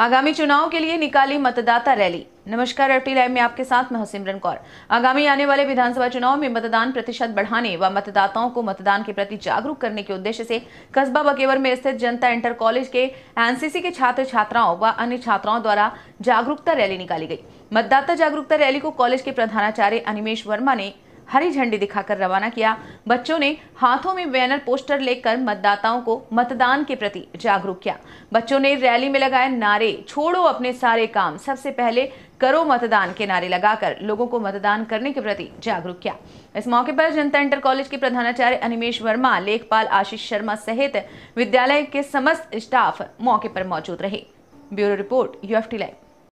आगामी चुनाव के लिए निकाली मतदाता रैली नमस्कार एफटी लाइव में आपके साथ मैं हसिमरन कौर आगामी आने वाले विधानसभा चुनाव में मतदान प्रतिशत बढ़ाने व मतदाताओं को मतदान के प्रति जागरूक करने के उद्देश्य से कस्बा बकेवर में स्थित जनता इंटर कॉलेज के एनसीसी के छात्र छात्राओं व अन्य छात्राओं द्वारा जागरूकता रैली निकाली गई मतदाता जागरूकता रैली को कॉलेज के प्रधानाचार्य अनिमेश वर्मा ने हरी झंडी दिखाकर रवाना किया बच्चों ने हाथों में बैनर पोस्टर लेकर मतदाताओं को मतदान के प्रति जागरूक किया बच्चों ने रैली में लगाए नारे छोड़ो अपने सारे काम सबसे पहले करो मतदान के नारे लगाकर लोगों को मतदान करने के प्रति जागरूक किया इस मौके पर जनता इंटर कॉलेज के प्रधानाचार्य अनिमेश वर्मा लेखपाल आशीष शर्मा सहित विद्यालय के समस्त स्टाफ मौके पर मौजूद रहे ब्यूरो रिपोर्ट यूएफटी लाइव